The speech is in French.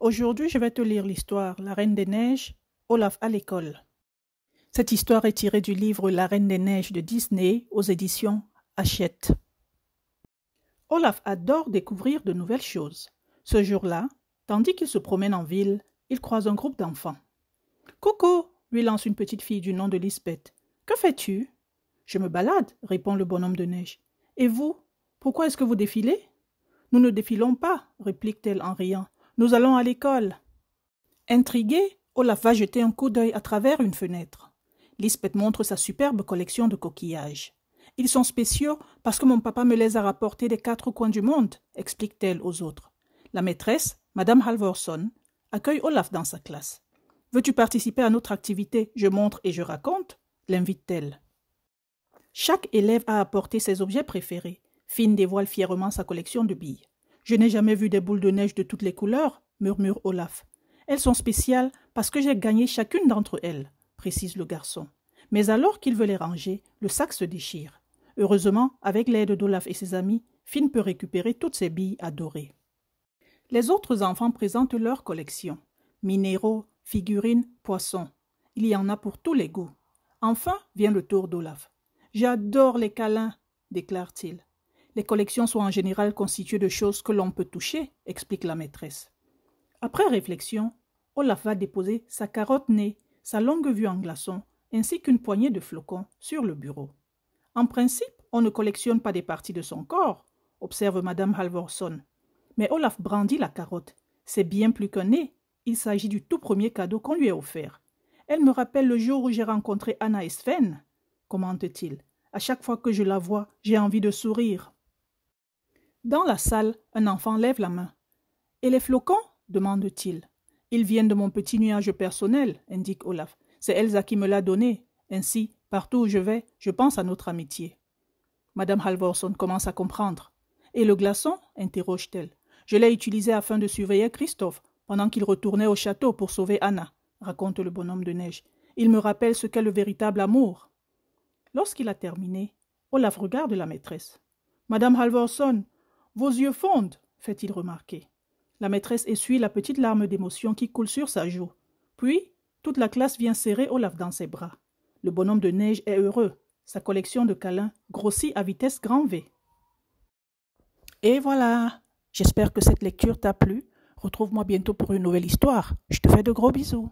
Aujourd'hui, je vais te lire l'histoire La Reine des Neiges, Olaf à l'école. Cette histoire est tirée du livre La Reine des Neiges de Disney aux éditions Hachette. Olaf adore découvrir de nouvelles choses. Ce jour-là, tandis qu'il se promène en ville, il croise un groupe d'enfants. Coco lui lance une petite fille du nom de Lisbeth. Que fais-tu Je me balade, répond le bonhomme de neige. Et vous Pourquoi est-ce que vous défilez Nous ne défilons pas, réplique-t-elle en riant. Nous allons à l'école. Intrigué, Olaf va jeter un coup d'œil à travers une fenêtre. Lisbeth montre sa superbe collection de coquillages. Ils sont spéciaux parce que mon papa me les a rapportés des quatre coins du monde, explique-t-elle aux autres. La maîtresse, Madame Halvorson, accueille Olaf dans sa classe. Veux-tu participer à notre activité Je montre et je raconte l'invite-t-elle. Chaque élève a apporté ses objets préférés. Finn dévoile fièrement sa collection de billes. Je n'ai jamais vu des boules de neige de toutes les couleurs, murmure Olaf. Elles sont spéciales parce que j'ai gagné chacune d'entre elles, précise le garçon. Mais alors qu'il veut les ranger, le sac se déchire. Heureusement, avec l'aide d'Olaf et ses amis, Finn peut récupérer toutes ses billes adorées. Les autres enfants présentent leur collections minéraux, figurines, poissons. Il y en a pour tous les goûts. Enfin vient le tour d'Olaf. J'adore les câlins, déclare-t-il. Les collections sont en général constituées de choses que l'on peut toucher, explique la maîtresse. Après réflexion, Olaf va déposer sa carotte née, sa longue vue en glaçon, ainsi qu'une poignée de flocons sur le bureau. En principe, on ne collectionne pas des parties de son corps, observe Madame Halvorson. Mais Olaf brandit la carotte. C'est bien plus qu'un nez. Il s'agit du tout premier cadeau qu'on lui ait offert. Elle me rappelle le jour où j'ai rencontré Anna et Sven, commente-t-il. À chaque fois que je la vois, j'ai envie de sourire. Dans la salle, un enfant lève la main. Et les flocons demande-t-il. Ils viennent de mon petit nuage personnel, indique Olaf. C'est Elsa qui me l'a donné. Ainsi, partout où je vais, je pense à notre amitié. Madame Halvorson commence à comprendre. Et le glaçon interroge-t-elle. Je l'ai utilisé afin de surveiller Christophe pendant qu'il retournait au château pour sauver Anna, raconte le bonhomme de neige. Il me rappelle ce qu'est le véritable amour. Lorsqu'il a terminé, Olaf regarde la maîtresse. Madame Halvorson, vos yeux fondent, fait-il remarquer. La maîtresse essuie la petite larme d'émotion qui coule sur sa joue. Puis, toute la classe vient serrer Olaf dans ses bras. Le bonhomme de neige est heureux. Sa collection de câlins grossit à vitesse grand V. Et voilà. J'espère que cette lecture t'a plu. Retrouve-moi bientôt pour une nouvelle histoire. Je te fais de gros bisous.